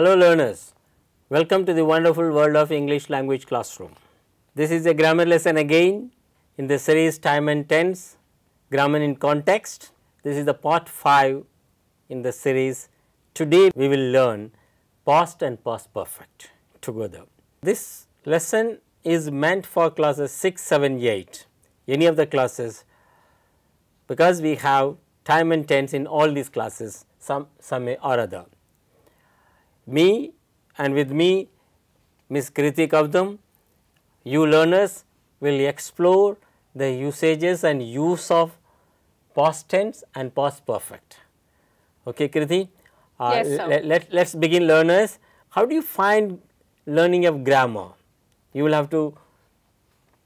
Hello learners, welcome to the wonderful world of English language classroom. This is a grammar lesson again in the series time and tense, grammar in context. This is the part 5 in the series. Today we will learn past and past perfect together. This lesson is meant for classes 6, 7, 8, any of the classes because we have time and tense in all these classes some, some or other me and with me Ms. Kriti Kavdam, you learners will explore the usages and use of past tense and past perfect. Okay, Kriti? Uh, yes, sir. Let, let, us begin learners. How do you find learning of grammar? You will have to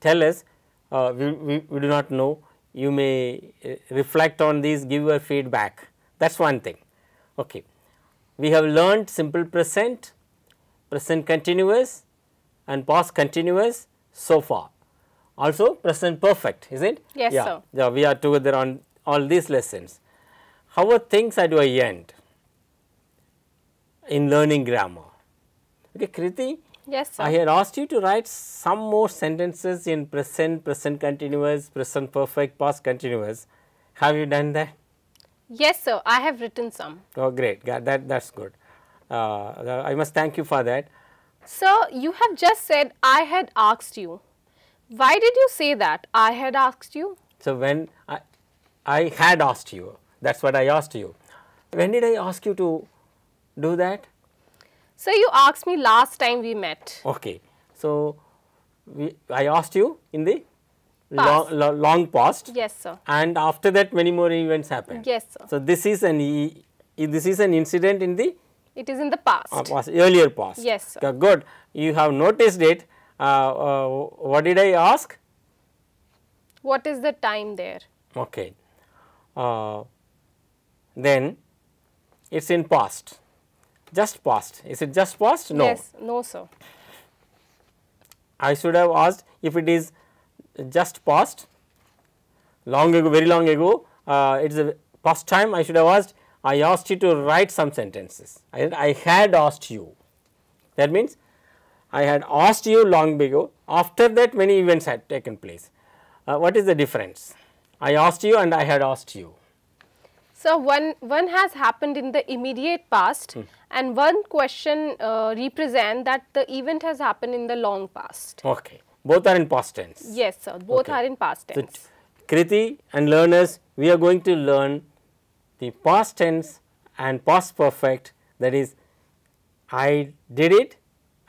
tell us, uh, we, we, we do not know, you may uh, reflect on this. give your feedback. That is one thing. Okay we have learned simple present, present continuous and past continuous so far. Also present perfect, is it? Yes, yeah. sir. Yeah, we are together on all these lessons. How are things at your end in learning grammar? Okay, Kriti? Yes, sir. I had asked you to write some more sentences in present, present continuous, present perfect, past continuous. Have you done that? Yes, sir. I have written some. Oh, great. That, that's good. Uh, I must thank you for that. Sir, you have just said, I had asked you. Why did you say that? I had asked you. So, when I, I had asked you, that is what I asked you. When did I ask you to do that? So you asked me last time we met. Okay. So, we, I asked you in the Long, long, past. Yes, sir. And after that, many more events happen. Yes, sir. So this is an e this is an incident in the. It is in the past. Uh, past earlier past. Yes, sir. Good. You have noticed it. Uh, uh, what did I ask? What is the time there? Okay. Uh, then it's in past. Just past. Is it just past? No. Yes. No, sir. I should have asked if it is just passed long ago very long ago uh, it is the past time I should have asked I asked you to write some sentences I, I had asked you that means I had asked you long ago after that many events had taken place uh, what is the difference I asked you and I had asked you so, one, one has happened in the immediate past hmm. and one question uh, represent that the event has happened in the long past. Okay. Both are in past tense. Yes, sir. Both okay. are in past tense. So, Kriti and learners, we are going to learn the past tense and past perfect that is I did it,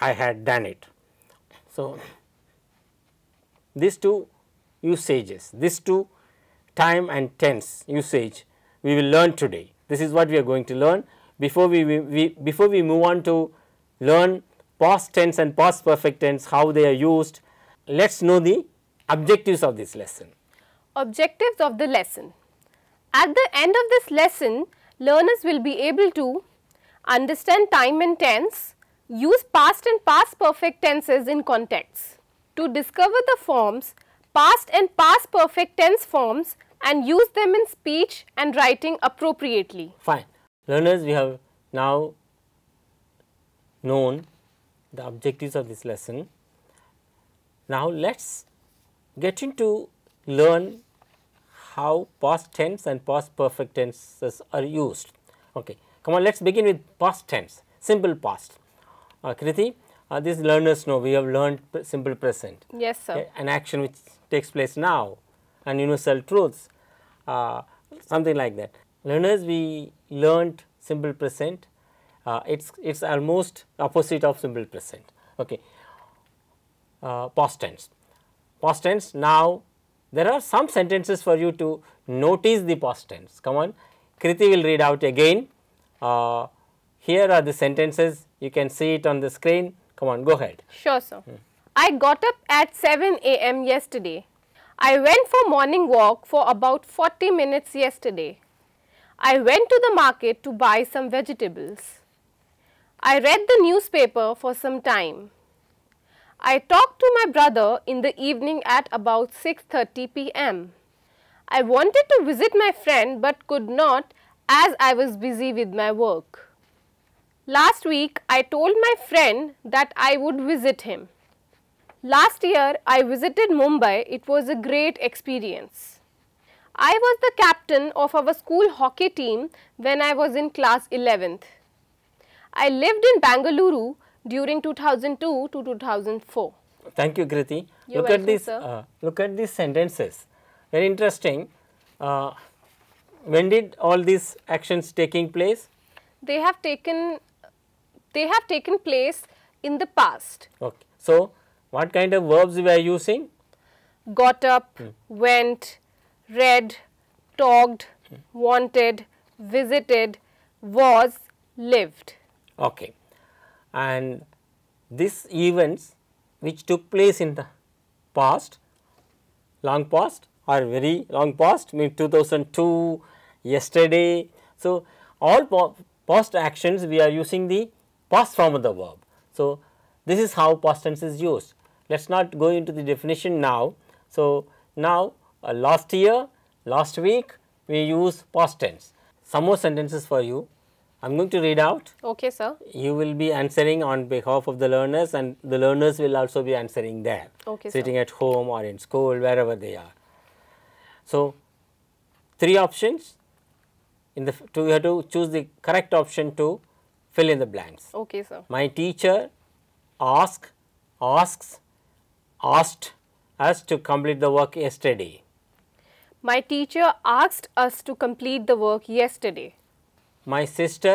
I had done it. So, these two usages, these two time and tense usage we will learn today. This is what we are going to learn. Before we, we before we move on to learn past tense and past perfect tense, how they are used, let us know the objectives of this lesson. Objectives of the lesson. At the end of this lesson, learners will be able to understand time and tense, use past and past perfect tenses in context, to discover the forms, past and past perfect tense forms and use them in speech and writing appropriately. Fine. Learners, we have now known the objectives of this lesson. Now, let us get into learn how past tense and past perfect tenses are used. Okay. Come on, let us begin with past tense, simple past. Uh, Kriti, uh, these learners know we have learned simple present. Yes, sir. An action which takes place now and universal truths, uh, something like that. Learners, we learned simple present. Uh, it's it's almost opposite of simple present. Okay. Uh, past tense. Past tense now there are some sentences for you to notice the past tense. Come on, Kriti will read out again. Uh, here are the sentences. You can see it on the screen. Come on, go ahead. Sure, sir. Hmm. I got up at 7 a.m. yesterday. I went for morning walk for about 40 minutes yesterday. I went to the market to buy some vegetables. I read the newspaper for some time. I talked to my brother in the evening at about 6.30 pm. I wanted to visit my friend but could not as I was busy with my work. Last week, I told my friend that I would visit him. Last year, I visited Mumbai. It was a great experience. I was the captain of our school hockey team when I was in class 11th. I lived in Bangalore during 2002 to 2004. Thank you, Kriti. You're look welcome, at this. Uh, look at these sentences. Very interesting. Uh, when did all these actions taking place? They have taken. They have taken place in the past. Okay. So, what kind of verbs we are using? Got up, hmm. went, read, talked, hmm. wanted, visited, was, lived. Okay and these events which took place in the past, long past or very long past, mean 2002, yesterday. So, all past actions we are using the past form of the verb. So, this is how past tense is used. Let us not go into the definition now. So, now uh, last year, last week we use past tense. Some more sentences for you. I am going to read out. Okay, sir. You will be answering on behalf of the learners and the learners will also be answering there. Okay, Sitting sir. at home or in school, wherever they are. So, three options. In the to, you have to choose the correct option to fill in the blanks. Okay, sir. My teacher asked, asks, asked us to complete the work yesterday. My teacher asked us to complete the work yesterday. My sister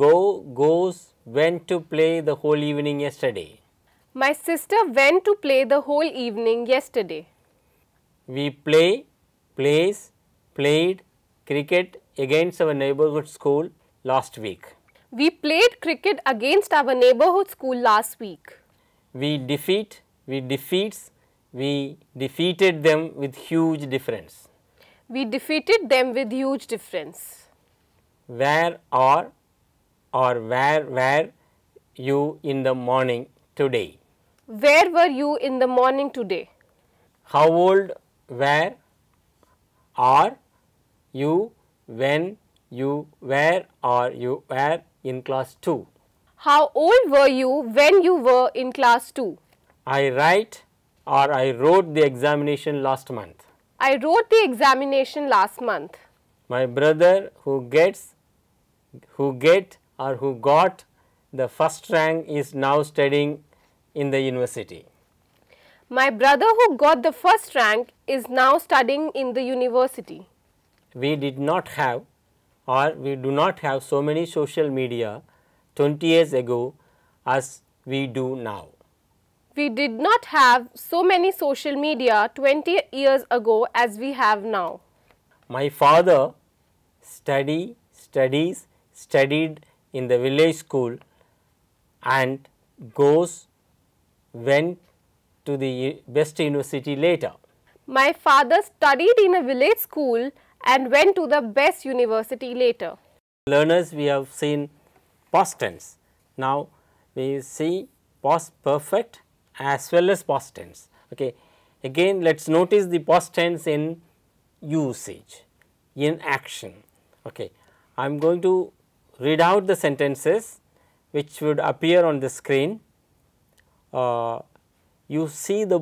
go goes went to play the whole evening yesterday. My sister went to play the whole evening yesterday. We play, plays, played cricket against our neighborhood school last week. We played cricket against our neighborhood school last week. We defeat, we defeats, we defeated them with huge difference. We defeated them with huge difference where are or where were you in the morning today? Where were you in the morning today? How old were are you when you were or you were in class 2? How old were you when you were in class 2? I write or I wrote the examination last month. I wrote the examination last month. My brother who gets who get or who got the first rank is now studying in the university. My brother who got the first rank is now studying in the university. We did not have or we do not have so many social media 20 years ago as we do now. We did not have so many social media 20 years ago as we have now. My father study, studies studied in the village school and goes went to the best university later. My father studied in a village school and went to the best university later. Learners we have seen past tense. Now we see past perfect as well as past tense. Okay. Again let us notice the past tense in usage, in action. Okay. I am going to read out the sentences which would appear on the screen. Uh, you see the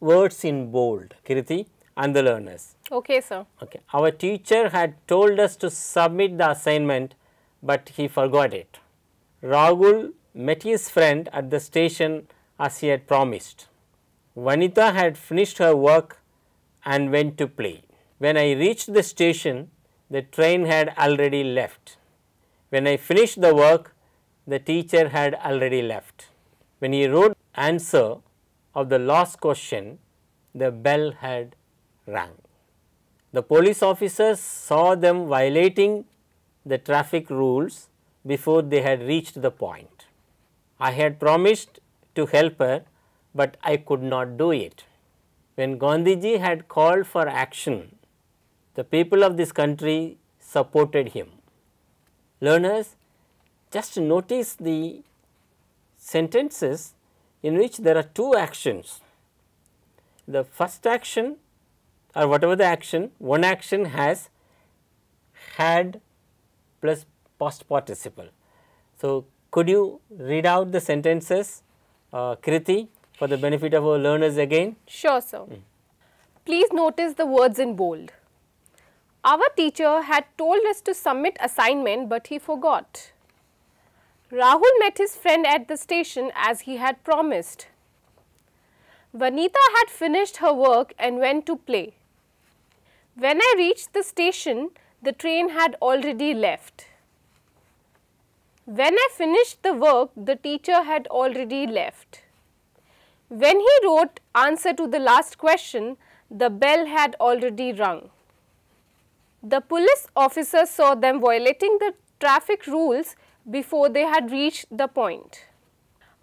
words in bold, Kirti and the learners. Okay, sir. Okay. Our teacher had told us to submit the assignment, but he forgot it. Rahul met his friend at the station as he had promised. Vanita had finished her work and went to play. When I reached the station, the train had already left. When I finished the work, the teacher had already left. When he wrote answer of the last question, the bell had rang. The police officers saw them violating the traffic rules before they had reached the point. I had promised to help her, but I could not do it. When Gandhiji had called for action, the people of this country supported him learners just notice the sentences in which there are two actions. The first action or whatever the action, one action has had plus past participle. So, could you read out the sentences uh, Kriti for the benefit of our learners again? Sure, sir. Mm. Please notice the words in bold. Our teacher had told us to submit assignment but he forgot. Rahul met his friend at the station as he had promised. Vanita had finished her work and went to play. When I reached the station, the train had already left. When I finished the work, the teacher had already left. When he wrote answer to the last question, the bell had already rung. The police officers saw them violating the traffic rules before they had reached the point.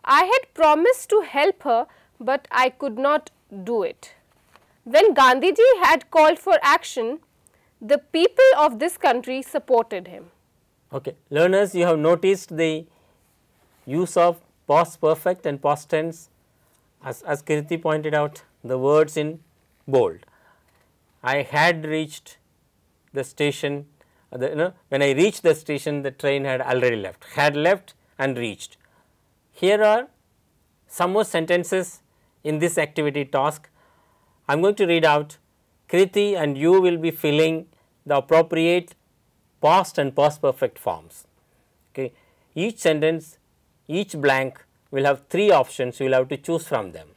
I had promised to help her but I could not do it. When Gandhiji had called for action, the people of this country supported him. Okay, learners you have noticed the use of past perfect and past tense as, as Kirti pointed out the words in bold. I had reached the station, uh, the, you know, when I reached the station the train had already left, had left and reached. Here are some more sentences in this activity task. I am going to read out Kriti and you will be filling the appropriate past and past perfect forms. Okay. Each sentence, each blank will have three options you will have to choose from them.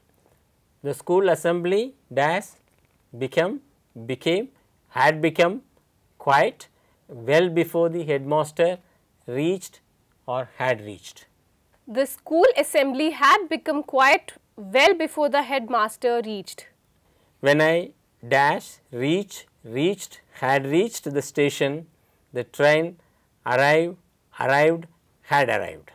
The school assembly dash become, became, had become, quite well before the headmaster reached or had reached. The school assembly had become quite well before the headmaster reached. When I dash reach, reached, had reached the station, the train arrived, arrived, had arrived.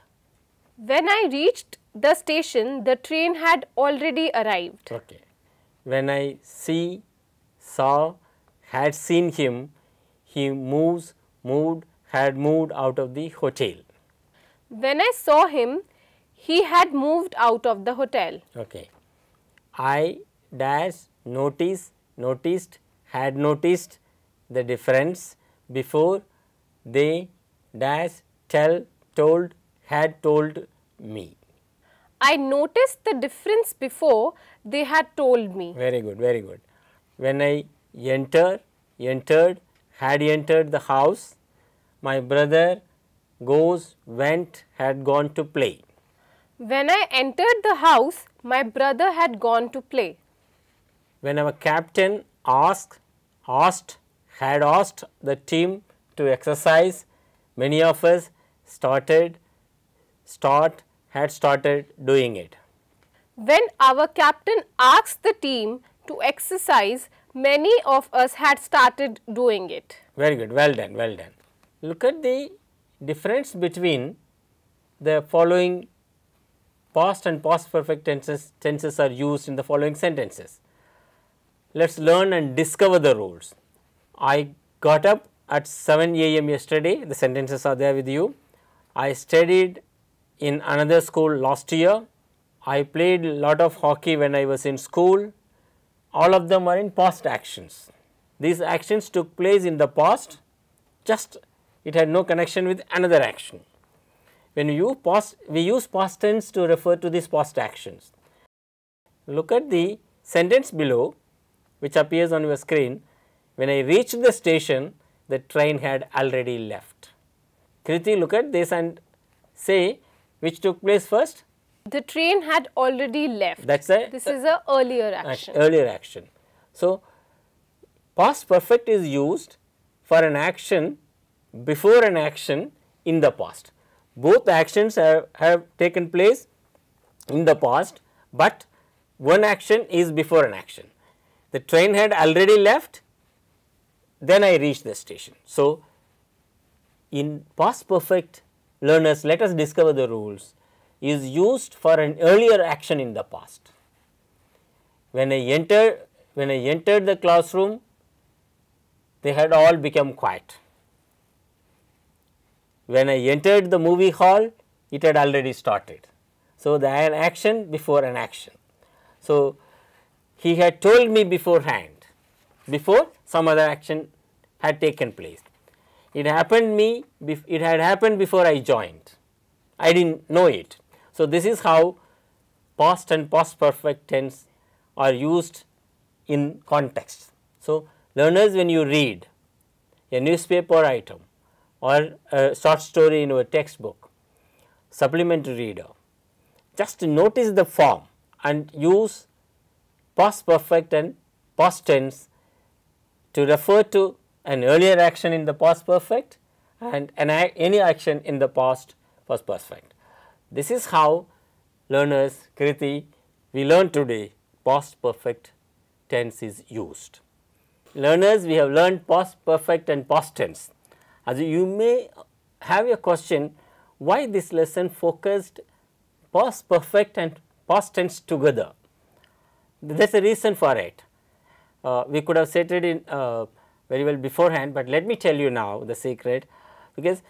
When I reached the station, the train had already arrived. Okay. When I see, saw, had seen him, he moves, moved, had moved out of the hotel. When I saw him, he had moved out of the hotel. Okay. I dash notice, noticed, had noticed the difference before they dash tell, told, had told me. I noticed the difference before they had told me. Very good, very good. When I enter, entered, had he entered the house, my brother goes, went, had gone to play. When I entered the house, my brother had gone to play. When our captain asked, asked, had asked the team to exercise, many of us started, start, had started doing it. When our captain asked the team to exercise, many of us had started doing it. Very good, well done, well done. Look at the difference between the following past and past perfect tenses, tenses are used in the following sentences. Let us learn and discover the rules. I got up at 7 a.m. yesterday, the sentences are there with you. I studied in another school last year. I played lot of hockey when I was in school all of them are in past actions. These actions took place in the past, just it had no connection with another action. When you past, we use past tense to refer to these past actions. Look at the sentence below which appears on your screen. When I reached the station, the train had already left. Kriti, look at this and say which took place first, the train had already left. That's a. This is a earlier action. Earlier action. So, past perfect is used for an action before an action in the past. Both actions have, have taken place in the past, but one action is before an action. The train had already left, then I reached the station. So, in past perfect learners, let us discover the rules is used for an earlier action in the past. When I entered when I entered the classroom, they had all become quiet. When I entered the movie hall, it had already started. So, the an action before an action. So, he had told me beforehand, before some other action had taken place. It happened me, it had happened before I joined. I did not know it. So, this is how past and past perfect tense are used in context. So, learners when you read a newspaper item or a short story in a textbook, supplementary reader, just notice the form and use past perfect and past tense to refer to an earlier action in the past perfect and an, any action in the past past perfect. This is how learners Kriti we learn today past perfect tense is used. Learners we have learned past perfect and past tense. As you may have a question why this lesson focused past perfect and past tense together. There is a reason for it. Uh, we could have said it in uh, very well beforehand, but let me tell you now the secret because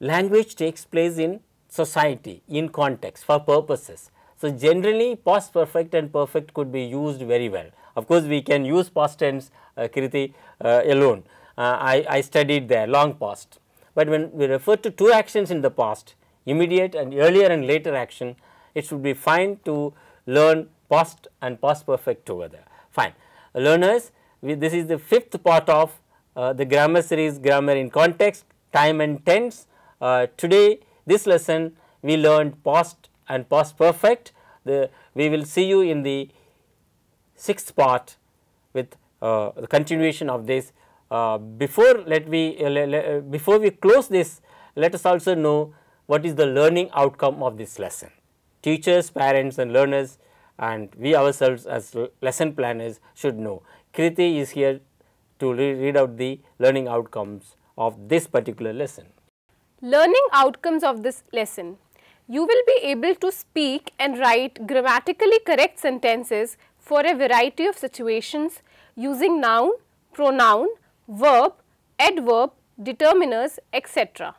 language takes place in society in context for purposes. So, generally past perfect and perfect could be used very well. Of course, we can use past tense uh, uh, alone. Uh, I, I studied there long past, but when we refer to two actions in the past immediate and earlier and later action, it should be fine to learn past and past perfect together fine. Learners we, this is the fifth part of uh, the grammar series grammar in context time and tense. Uh, today this lesson we learned past and past perfect. The, we will see you in the sixth part with uh, the continuation of this. Uh, before let we uh, le, le, uh, before we close this, let us also know what is the learning outcome of this lesson. Teachers, parents and learners and we ourselves as lesson planners should know. Kriti is here to re read out the learning outcomes of this particular lesson. Learning outcomes of this lesson. You will be able to speak and write grammatically correct sentences for a variety of situations using noun, pronoun, verb, adverb, determiners, etc.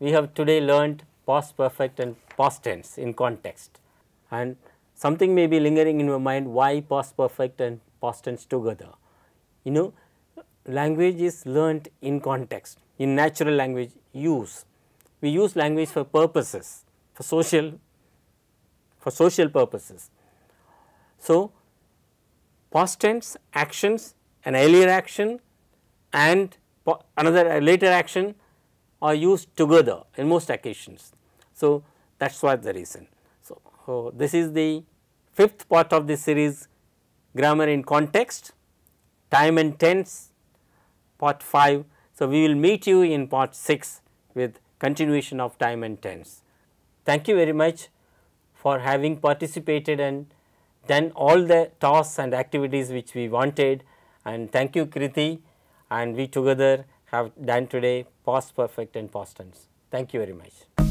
We have today learned past perfect and past tense in context and something may be lingering in your mind why past perfect and past tense together. You know language is learnt in context, in natural language use. We use language for purposes, for social, for social purposes. So, past tense actions, an earlier action and another later action are used together in most occasions. So, that is why the reason. So, this is the fifth part of the series grammar in context, time and tense part 5. So, we will meet you in part 6 with continuation of time and tense. Thank you very much for having participated and done all the tasks and activities which we wanted and thank you Kriti and we together have done today past perfect and past tense. Thank you very much.